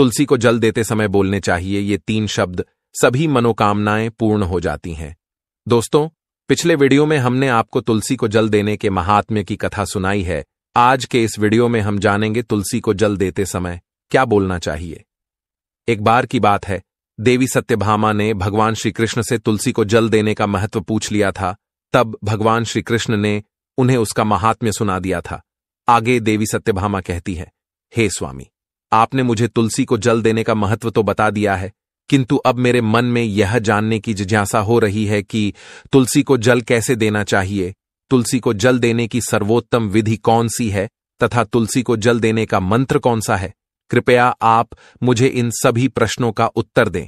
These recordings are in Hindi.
तुलसी को जल देते समय बोलने चाहिए ये तीन शब्द सभी मनोकामनाएं पूर्ण हो जाती हैं दोस्तों पिछले वीडियो में हमने आपको तुलसी को जल देने के महात्म्य की कथा सुनाई है आज के इस वीडियो में हम जानेंगे तुलसी को जल देते समय क्या बोलना चाहिए एक बार की बात है देवी सत्यभामा ने भगवान श्री कृष्ण से तुलसी को जल देने का महत्व पूछ लिया था तब भगवान श्री कृष्ण ने उन्हें उसका महात्म्य सुना दिया था आगे देवी सत्यभामा कहती है हे स्वामी आपने मुझे तुलसी को जल देने का महत्व तो बता दिया है किंतु अब मेरे मन में यह जानने की जिज्ञासा हो रही है कि तुलसी को जल कैसे देना चाहिए तुलसी को जल देने की सर्वोत्तम विधि कौन सी है तथा तुलसी को जल देने का मंत्र कौन सा है कृपया आप मुझे इन सभी प्रश्नों का उत्तर दें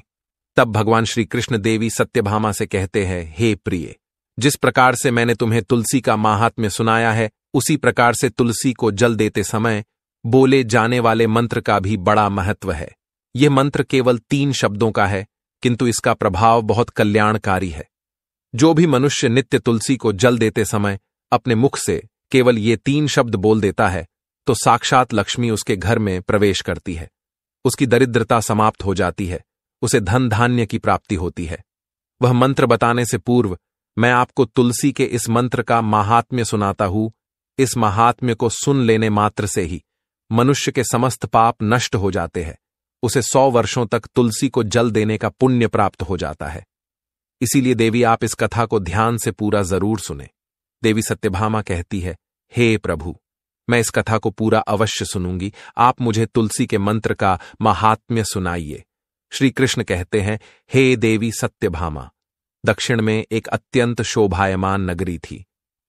तब भगवान श्री कृष्ण देवी सत्यभामा से कहते हैं हे प्रिय जिस प्रकार से मैंने तुम्हें तुलसी का माहात्म्य सुनाया है उसी प्रकार से तुलसी को जल देते समय बोले जाने वाले मंत्र का भी बड़ा महत्व है यह मंत्र केवल तीन शब्दों का है किंतु इसका प्रभाव बहुत कल्याणकारी है जो भी मनुष्य नित्य तुलसी को जल देते समय अपने मुख से केवल ये तीन शब्द बोल देता है तो साक्षात लक्ष्मी उसके घर में प्रवेश करती है उसकी दरिद्रता समाप्त हो जाती है उसे धन धान्य की प्राप्ति होती है वह मंत्र बताने से पूर्व मैं आपको तुलसी के इस मंत्र का महात्म्य सुनाता हूं इस महात्म्य को सुन लेने मात्र से ही मनुष्य के समस्त पाप नष्ट हो जाते हैं उसे सौ वर्षों तक तुलसी को जल देने का पुण्य प्राप्त हो जाता है इसीलिए देवी आप इस कथा को ध्यान से पूरा जरूर सुने देवी सत्यभामा कहती है हे प्रभु मैं इस कथा को पूरा अवश्य सुनूंगी आप मुझे तुलसी के मंत्र का महात्म्य सुनाइए श्री कृष्ण कहते हैं हे देवी सत्यभामा दक्षिण में एक अत्यंत शोभायमान नगरी थी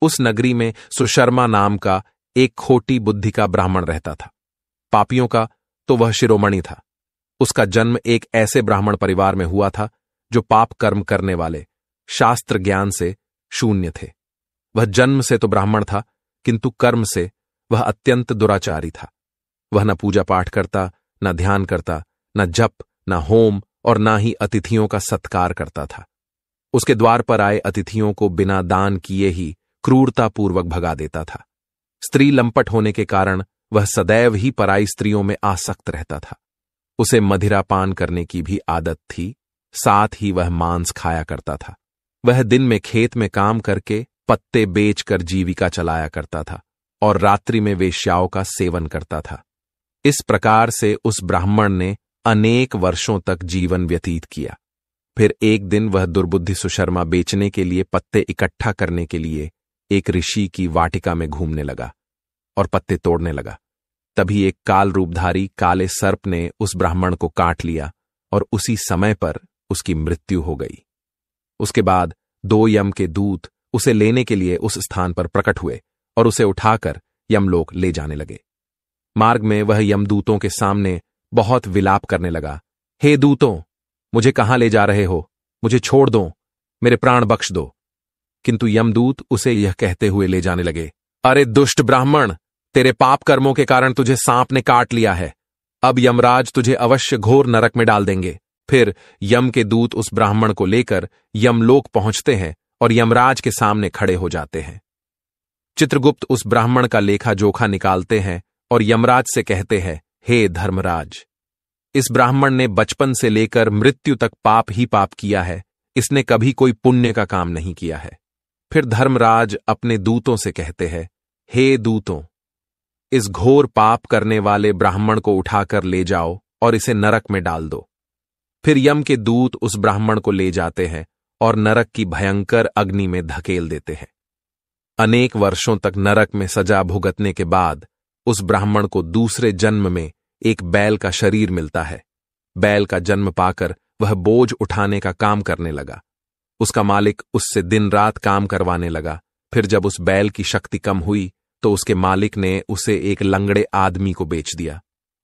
उस नगरी में सुशर्मा नाम का एक खोटी बुद्धि का ब्राह्मण रहता था पापियों का तो वह शिरोमणि था उसका जन्म एक ऐसे ब्राह्मण परिवार में हुआ था जो पाप कर्म करने वाले शास्त्र ज्ञान से शून्य थे वह जन्म से तो ब्राह्मण था किंतु कर्म से वह अत्यंत दुराचारी था वह न पूजा पाठ करता न ध्यान करता न जप न होम और न ही अतिथियों का सत्कार करता था उसके द्वार पर आए अतिथियों को बिना दान किए ही क्रूरतापूर्वक भगा देता था स्त्री लंपट होने के कारण वह सदैव ही पराई स्त्रियों में आसक्त रहता था उसे मधिरा पान करने की भी आदत थी साथ ही वह मांस खाया करता था वह दिन में खेत में काम करके पत्ते बेचकर जीविका चलाया करता था और रात्रि में वेश्याओं का सेवन करता था इस प्रकार से उस ब्राह्मण ने अनेक वर्षों तक जीवन व्यतीत किया फिर एक दिन वह दुर्बुद्धि सुशर्मा बेचने के लिए पत्ते इकट्ठा करने के लिए एक ऋषि की वाटिका में घूमने लगा और पत्ते तोड़ने लगा तभी एक काल रूपधारी काले सर्प ने उस ब्राह्मण को काट लिया और उसी समय पर उसकी मृत्यु हो गई उसके बाद दो यम के दूत उसे लेने के लिए उस स्थान पर प्रकट हुए और उसे उठाकर यमलोक ले जाने लगे मार्ग में वह यमदूतों के सामने बहुत विलाप करने लगा हे दूतों मुझे कहां ले जा रहे हो मुझे छोड़ दो मेरे प्राण बख्श दो किंतु यमदूत उसे यह कहते हुए ले जाने लगे अरे दुष्ट ब्राह्मण तेरे पाप कर्मों के कारण तुझे सांप ने काट लिया है अब यमराज तुझे अवश्य घोर नरक में डाल देंगे फिर यम के दूत उस ब्राह्मण को लेकर यमलोक पहुंचते हैं और यमराज के सामने खड़े हो जाते हैं चित्रगुप्त उस ब्राह्मण का लेखा जोखा निकालते हैं और यमराज से कहते हैं हे धर्मराज इस ब्राह्मण ने बचपन से लेकर मृत्यु तक पाप ही पाप किया है इसने कभी कोई पुण्य का काम नहीं किया है फिर धर्मराज अपने दूतों से कहते हैं हे दूतों इस घोर पाप करने वाले ब्राह्मण को उठाकर ले जाओ और इसे नरक में डाल दो फिर यम के दूत उस ब्राह्मण को ले जाते हैं और नरक की भयंकर अग्नि में धकेल देते हैं अनेक वर्षों तक नरक में सजा भुगतने के बाद उस ब्राह्मण को दूसरे जन्म में एक बैल का शरीर मिलता है बैल का जन्म पाकर वह बोझ उठाने का काम करने लगा उसका मालिक उससे दिन रात काम करवाने लगा फिर जब उस बैल की शक्ति कम हुई तो उसके मालिक ने उसे एक लंगड़े आदमी को बेच दिया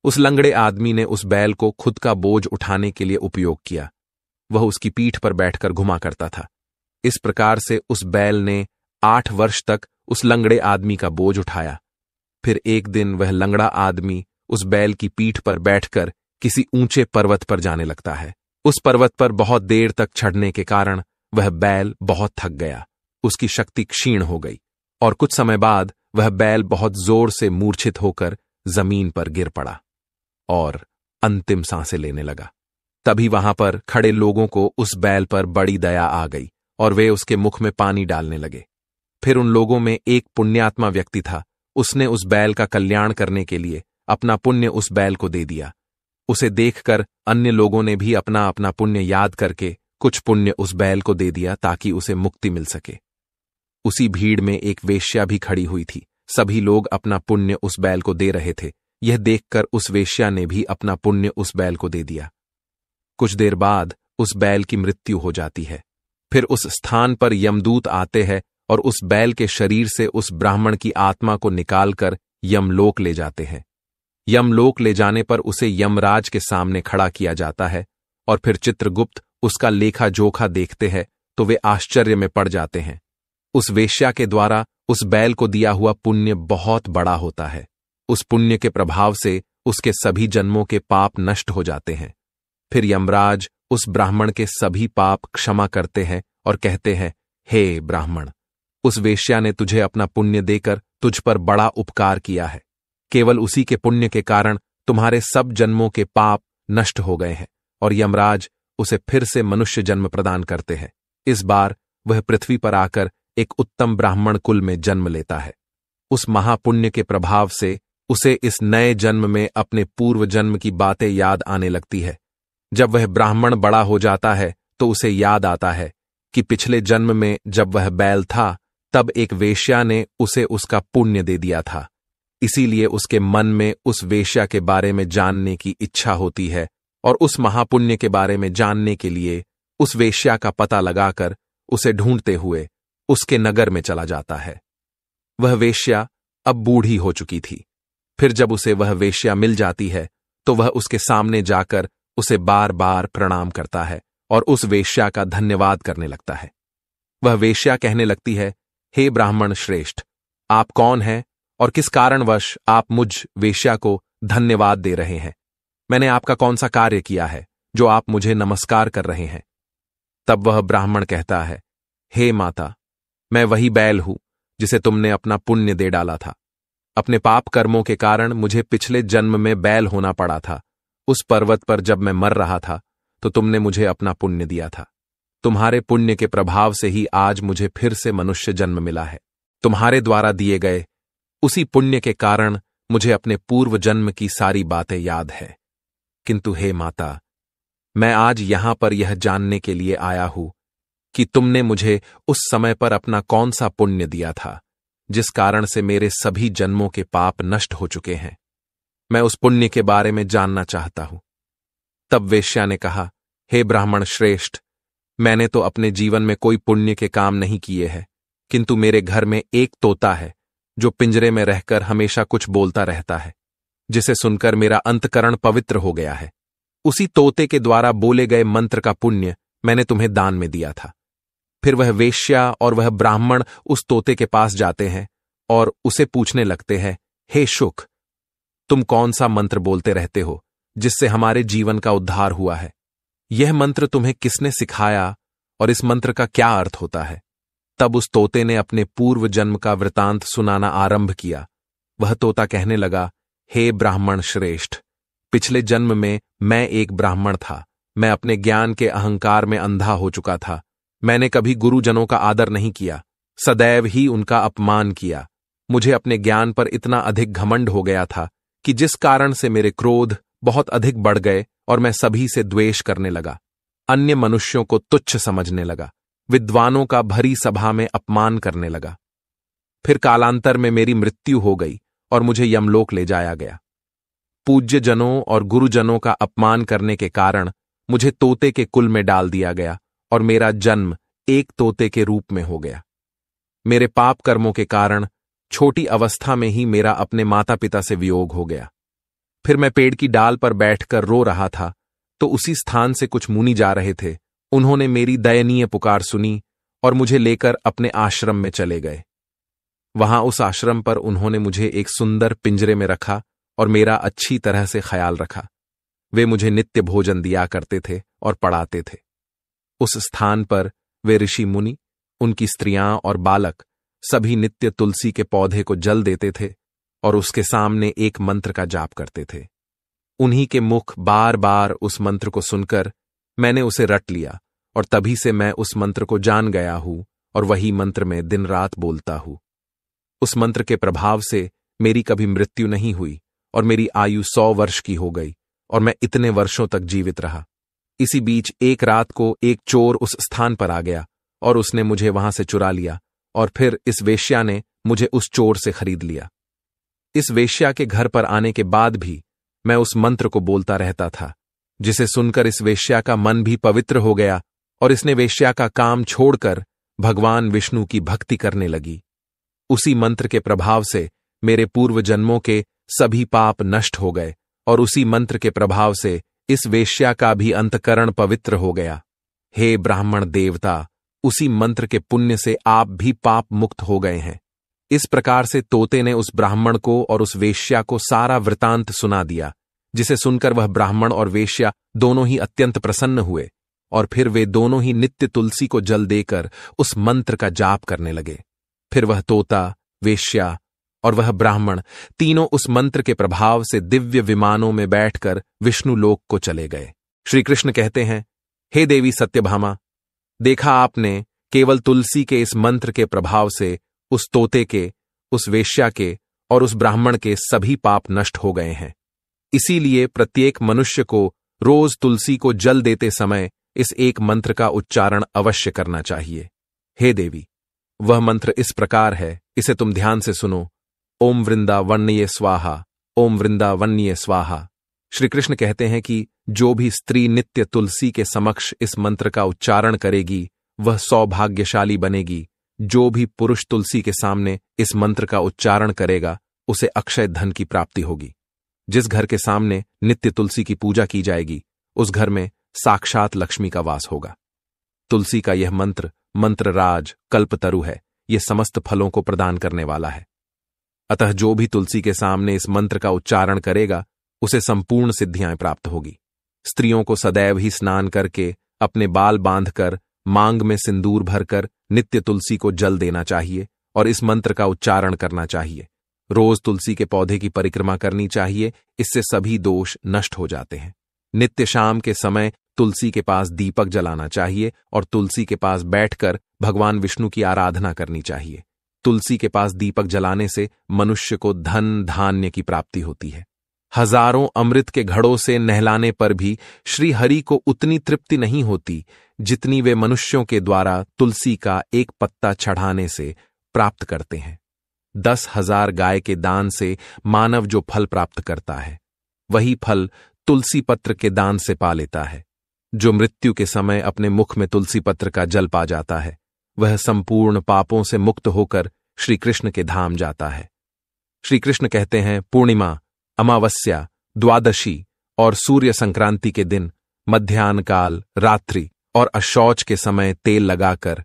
उस लंगड़े आदमी ने उस बैल को खुद का बोझ उठाने के लिए उपयोग किया वह उसकी पीठ पर बैठकर घुमा करता था इस प्रकार से उस बैल ने आठ वर्ष तक उस लंगड़े आदमी का बोझ उठाया फिर एक दिन वह लंगड़ा आदमी उस बैल की पीठ पर बैठकर किसी ऊंचे पर्वत पर जाने लगता है उस पर्वत पर बहुत देर तक चढ़ने के कारण वह बैल बहुत थक गया उसकी शक्ति क्षीण हो गई और कुछ समय बाद वह बैल बहुत जोर से मूर्छित होकर जमीन पर गिर पड़ा और अंतिम सांसें लेने लगा तभी वहां पर खड़े लोगों को उस बैल पर बड़ी दया आ गई और वे उसके मुख में पानी डालने लगे फिर उन लोगों में एक पुण्यात्मा व्यक्ति था उसने उस बैल का कल्याण करने के लिए अपना पुण्य उस बैल को दे दिया उसे देखकर अन्य लोगों ने भी अपना अपना पुण्य याद करके कुछ पुण्य उस बैल को दे दिया ताकि उसे मुक्ति मिल सके उसी भीड़ में एक वेश्या भी खड़ी हुई थी सभी लोग अपना पुण्य उस बैल को दे रहे थे यह देखकर उस वेश्या ने भी अपना पुण्य उस बैल को दे दिया कुछ देर बाद उस बैल की मृत्यु हो जाती है फिर उस स्थान पर यमदूत आते हैं और उस बैल के शरीर से उस ब्राह्मण की आत्मा को निकालकर यमलोक ले जाते हैं यमलोक ले जाने पर उसे यमराज के सामने खड़ा किया जाता है और फिर चित्रगुप्त उसका लेखा जोखा देखते हैं तो वे आश्चर्य में पड़ जाते हैं उस वेश्या के द्वारा उस बैल को दिया हुआ पुण्य बहुत बड़ा होता है उस पुण्य के प्रभाव से उसके सभी जन्मों के पाप नष्ट हो जाते हैं फिर यमराज उस ब्राह्मण के सभी पाप क्षमा करते हैं और कहते हैं हे ब्राह्मण उस वेश्या ने तुझे अपना पुण्य देकर तुझ पर बड़ा उपकार किया है केवल उसी के पुण्य के कारण तुम्हारे सब जन्मों के पाप नष्ट हो गए हैं और यमराज उसे फिर से मनुष्य जन्म प्रदान करते हैं इस बार वह पृथ्वी पर आकर एक उत्तम ब्राह्मण कुल में जन्म लेता है उस महापुण्य के प्रभाव से उसे इस नए जन्म में अपने पूर्व जन्म की बातें याद आने लगती है जब वह ब्राह्मण बड़ा हो जाता है तो उसे याद आता है कि पिछले जन्म में जब वह बैल था तब एक वेश्या ने उसे उसका पुण्य दे दिया था इसीलिए उसके मन में उस वेश्या के बारे में जानने की इच्छा होती है और उस महापुण्य के बारे में जानने के लिए उस वेश्या का पता लगाकर उसे ढूंढते हुए उसके नगर में चला जाता है वह वेश्या अब बूढ़ी हो चुकी थी फिर जब उसे वह वेश्या मिल जाती है तो वह उसके सामने जाकर उसे बार बार प्रणाम करता है और उस वेश्या का धन्यवाद करने लगता है वह वेश्या कहने लगती है हे ब्राह्मण श्रेष्ठ आप कौन हैं और किस कारणवश आप मुझ वेश्या को धन्यवाद दे रहे हैं मैंने आपका कौन सा कार्य किया है जो आप मुझे नमस्कार कर रहे हैं तब वह ब्राह्मण कहता है हे माता मैं वही बैल हूं जिसे तुमने अपना पुण्य दे डाला था अपने पाप कर्मों के कारण मुझे पिछले जन्म में बैल होना पड़ा था उस पर्वत पर जब मैं मर रहा था तो तुमने मुझे अपना पुण्य दिया था तुम्हारे पुण्य के प्रभाव से ही आज मुझे फिर से मनुष्य जन्म मिला है तुम्हारे द्वारा दिए गए उसी पुण्य के कारण मुझे अपने पूर्व जन्म की सारी बातें याद है किंतु हे माता मैं आज यहां पर यह जानने के लिए आया हूं कि तुमने मुझे उस समय पर अपना कौन सा पुण्य दिया था जिस कारण से मेरे सभी जन्मों के पाप नष्ट हो चुके हैं मैं उस पुण्य के बारे में जानना चाहता हूं तब वेश्या ने कहा हे ब्राह्मण श्रेष्ठ मैंने तो अपने जीवन में कोई पुण्य के काम नहीं किए हैं किंतु मेरे घर में एक तोता है जो पिंजरे में रहकर हमेशा कुछ बोलता रहता है जिसे सुनकर मेरा अंतकरण पवित्र हो गया है उसी तोते के द्वारा बोले गए मंत्र का पुण्य मैंने तुम्हें दान में दिया था फिर वह वेश्या और वह ब्राह्मण उस तोते के पास जाते हैं और उसे पूछने लगते हैं हे शुक तुम कौन सा मंत्र बोलते रहते हो जिससे हमारे जीवन का उद्धार हुआ है यह मंत्र तुम्हें किसने सिखाया और इस मंत्र का क्या अर्थ होता है तब उस तोते ने अपने पूर्व जन्म का वृतांत सुनाना आरंभ किया वह तोता कहने लगा हे ब्राह्मण श्रेष्ठ पिछले जन्म में मैं एक ब्राह्मण था मैं अपने ज्ञान के अहंकार में अंधा हो चुका था मैंने कभी गुरुजनों का आदर नहीं किया सदैव ही उनका अपमान किया मुझे अपने ज्ञान पर इतना अधिक घमंड हो गया था कि जिस कारण से मेरे क्रोध बहुत अधिक बढ़ गए और मैं सभी से द्वेष करने लगा अन्य मनुष्यों को तुच्छ समझने लगा विद्वानों का भरी सभा में अपमान करने लगा फिर कालांतर में मेरी मृत्यु हो गई और मुझे यमलोक ले जाया गया पूज्य जनों और गुरुजनों का अपमान करने के कारण मुझे तोते के कुल में डाल दिया गया और मेरा जन्म एक तोते के रूप में हो गया मेरे पाप कर्मों के कारण छोटी अवस्था में ही मेरा अपने माता पिता से वियोग हो गया फिर मैं पेड़ की डाल पर बैठकर रो रहा था तो उसी स्थान से कुछ मुनि जा रहे थे उन्होंने मेरी दयनीय पुकार सुनी और मुझे लेकर अपने आश्रम में चले गए वहां उस आश्रम पर उन्होंने मुझे एक सुंदर पिंजरे में रखा और मेरा अच्छी तरह से ख्याल रखा वे मुझे नित्य भोजन दिया करते थे और पढ़ाते थे उस स्थान पर वे ऋषि मुनि उनकी स्त्रियां और बालक सभी नित्य तुलसी के पौधे को जल देते थे और उसके सामने एक मंत्र का जाप करते थे उन्हीं के मुख बार बार उस मंत्र को सुनकर मैंने उसे रट लिया और तभी से मैं उस मंत्र को जान गया हूं और वही मंत्र में दिन रात बोलता हूं उस मंत्र के प्रभाव से मेरी कभी मृत्यु नहीं हुई और मेरी आयु सौ वर्ष की हो गई और मैं इतने वर्षों तक जीवित रहा इसी बीच एक रात को एक चोर उस स्थान पर आ गया और उसने मुझे वहां से चुरा लिया और फिर इस वेश्या ने मुझे उस चोर से खरीद लिया इस वेश्या के घर पर आने के बाद भी मैं उस मंत्र को बोलता रहता था जिसे सुनकर इस वेश्या का मन भी पवित्र हो गया और इसने वेश्या का काम छोड़कर भगवान विष्णु की भक्ति करने लगी उसी मंत्र के प्रभाव से मेरे पूर्व जन्मों के सभी पाप नष्ट हो गए और उसी मंत्र के प्रभाव से इस वेश्या का भी अंतकरण पवित्र हो गया हे ब्राह्मण देवता उसी मंत्र के पुण्य से आप भी पाप मुक्त हो गए हैं इस प्रकार से तोते ने उस ब्राह्मण को और उस वेश्या को सारा वृतांत सुना दिया जिसे सुनकर वह ब्राह्मण और वेश्या दोनों ही अत्यंत प्रसन्न हुए और फिर वे दोनों ही नित्य तुलसी को जल देकर उस मंत्र का जाप करने लगे फिर वह तोता वेश्या और वह ब्राह्मण तीनों उस मंत्र के प्रभाव से दिव्य विमानों में बैठकर विष्णु लोक को चले गए श्री कृष्ण कहते हैं हे देवी सत्यभामा देखा आपने केवल तुलसी के इस मंत्र के प्रभाव से उस तोते के उस वेश्या के और उस ब्राह्मण के सभी पाप नष्ट हो गए हैं इसीलिए प्रत्येक मनुष्य को रोज तुलसी को जल देते समय इस एक मंत्र का उच्चारण अवश्य करना चाहिए हे देवी वह मंत्र इस प्रकार है इसे तुम ध्यान से सुनो ओम वृंदा वन्य स्वाहा ओम वृंदा वन्य स्वाहा श्री कृष्ण कहते हैं कि जो भी स्त्री नित्य तुलसी के समक्ष इस मंत्र का उच्चारण करेगी वह सौभाग्यशाली बनेगी जो भी पुरुष तुलसी के सामने इस मंत्र का उच्चारण करेगा उसे अक्षय धन की प्राप्ति होगी जिस घर के सामने नित्य तुलसी की पूजा की जाएगी उस घर में साक्षात लक्ष्मी का वास होगा तुलसी का यह मंत्र मंत्रराज कल्पतरु है ये समस्त फलों को प्रदान करने वाला है अतः जो भी तुलसी के सामने इस मंत्र का उच्चारण करेगा उसे संपूर्ण सिद्धियां प्राप्त होगी स्त्रियों को सदैव ही स्नान करके अपने बाल बांधकर मांग में सिंदूर भरकर नित्य तुलसी को जल देना चाहिए और इस मंत्र का उच्चारण करना चाहिए रोज तुलसी के पौधे की परिक्रमा करनी चाहिए इससे सभी दोष नष्ट हो जाते हैं नित्य शाम के समय तुलसी के पास दीपक जलाना चाहिए और तुलसी के पास बैठकर भगवान विष्णु की आराधना करनी चाहिए तुलसी के पास दीपक जलाने से मनुष्य को धन धान्य की प्राप्ति होती है हजारों अमृत के घड़ों से नहलाने पर भी श्री हरि को उतनी तृप्ति नहीं होती जितनी वे मनुष्यों के द्वारा तुलसी का एक पत्ता चढ़ाने से प्राप्त करते हैं दस हजार गाय के दान से मानव जो फल प्राप्त करता है वही फल तुलसी पत्र के दान से पा लेता है जो मृत्यु के समय अपने मुख में तुलसी पत्र का जल पा जाता है वह संपूर्ण पापों से मुक्त होकर श्री कृष्ण के धाम जाता है श्री कृष्ण कहते हैं पूर्णिमा अमावस्या द्वादशी और सूर्य संक्रांति के दिन मध्यान्ह काल रात्रि और अशौच के समय तेल लगाकर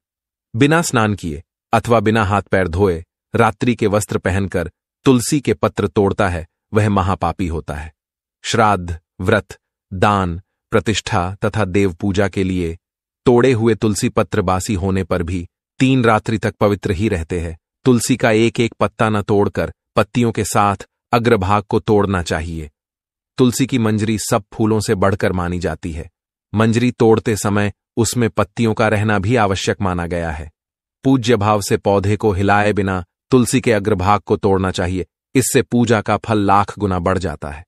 बिना स्नान किए अथवा बिना हाथ पैर धोए रात्रि के वस्त्र पहनकर तुलसी के पत्र तोड़ता है वह महापापी होता है श्राद्ध व्रत दान प्रतिष्ठा तथा देव पूजा के लिए तोड़े हुए तुलसी पत्र बासी होने पर भी तीन रात्रि तक पवित्र ही रहते हैं तुलसी का एक एक पत्ता न तोड़कर पत्तियों के साथ अग्रभाग को तोड़ना चाहिए तुलसी की मंजरी सब फूलों से बढ़कर मानी जाती है मंजरी तोड़ते समय उसमें पत्तियों का रहना भी आवश्यक माना गया है पूज्य भाव से पौधे को हिलाए बिना तुलसी के अग्रभाग को तोड़ना चाहिए इससे पूजा का फल लाख गुना बढ़ जाता है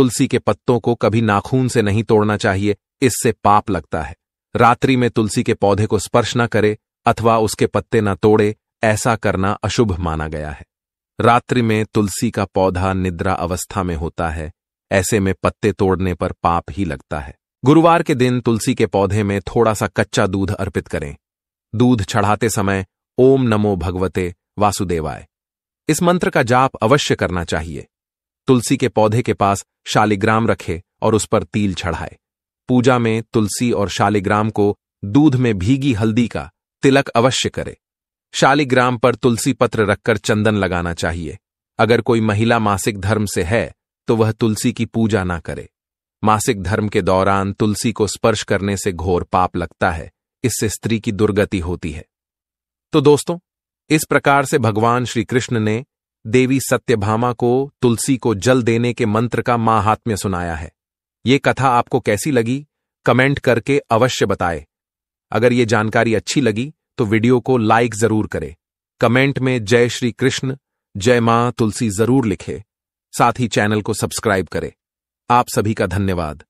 तुलसी के पत्तों को कभी नाखून से नहीं तोड़ना चाहिए इससे पाप लगता है रात्रि में तुलसी के पौधे को स्पर्श न करे अथवा उसके पत्ते न तोड़े ऐसा करना अशुभ माना गया है रात्रि में तुलसी का पौधा निद्रा अवस्था में होता है ऐसे में पत्ते तोड़ने पर पाप ही लगता है गुरुवार के दिन तुलसी के पौधे में थोड़ा सा कच्चा दूध अर्पित करें दूध चढ़ाते समय ओम नमो भगवते वासुदेवाय इस मंत्र का जाप अवश्य करना चाहिए तुलसी के पौधे के पास शालिग्राम रखे और उस पर तिल चढ़ाए पूजा में तुलसी और शालिग्राम को दूध में भीगी हल्दी का तिलक अवश्य करे शालिग्राम पर तुलसी पत्र रखकर चंदन लगाना चाहिए अगर कोई महिला मासिक धर्म से है तो वह तुलसी की पूजा ना करे मासिक धर्म के दौरान तुलसी को स्पर्श करने से घोर पाप लगता है इससे स्त्री की दुर्गति होती है तो दोस्तों इस प्रकार से भगवान श्री कृष्ण ने देवी सत्यभामा को तुलसी को जल देने के मंत्र का महात्म्य सुनाया है ये कथा आपको कैसी लगी कमेंट करके अवश्य बताए अगर ये जानकारी अच्छी लगी तो वीडियो को लाइक जरूर करें कमेंट में जय श्री कृष्ण जय मां तुलसी जरूर लिखे साथ ही चैनल को सब्सक्राइब करें आप सभी का धन्यवाद